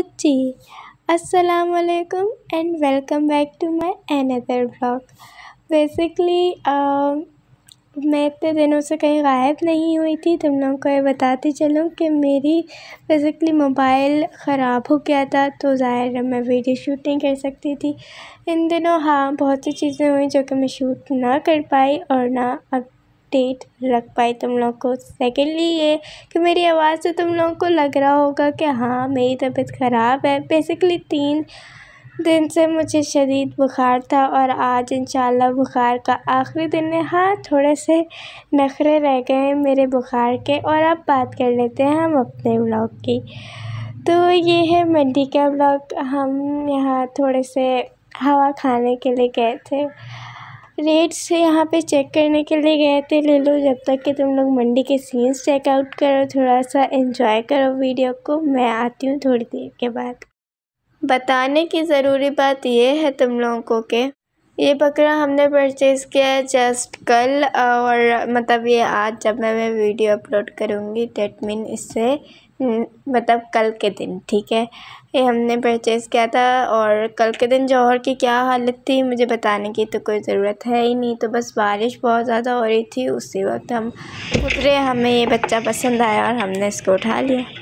बच्चे अस्सलाम वालेकुम and welcome back to my another blog basically मैं इतने दिनों से कहीं गायब नहीं हुई थी तुम लोगों को ये बताती चलूँ कि मेरी बेसिकली मोबाइल ख़राब हो गया था तो ज़ाहिर है मैं वीडियो शूट नहीं कर सकती थी इन दिनों हाँ बहुत सी चीज़ें हुई जो कि मैं शूट ना कर पाई और ना अब डेट लग पाई तुम लोग को सेकेंडली ये कि मेरी आवाज़ से तुम लोगों को लग रहा होगा कि हाँ मेरी तबीयत ख़राब है बेसिकली तीन दिन से मुझे शदीद बुखार था और आज इंशाल्लाह बुखार का आखिरी दिन है हाँ थोड़े से नखरे रह गए हैं मेरे बुखार के और अब बात कर लेते हैं हम अपने ब्लॉग की तो ये है मंडी का ब्लॉग हम यहाँ थोड़े से हवा खाने के लिए गए थे रेट से यहाँ पे चेक करने के लिए गए थे ले लो जब तक कि तुम लोग मंडी के सीन्स चेकआउट करो थोड़ा सा एंजॉय करो वीडियो को मैं आती हूँ थोड़ी देर के बाद बताने की ज़रूरी बात यह है तुम लोगों को कि ये बकरा हमने परचेज़ किया है जस्ट कल और मतलब ये आज जब मैं मैं वीडियो अपलोड करूँगी डेट मीन इससे मतलब कल के दिन ठीक है ये हमने परचेज़ किया था और कल के दिन जौहर की क्या हालत थी मुझे बताने की तो कोई ज़रूरत है ही नहीं तो बस बारिश बहुत ज़्यादा हो रही थी उसी वक्त हम उतरे हमें ये बच्चा पसंद आया और हमने इसको उठा लिया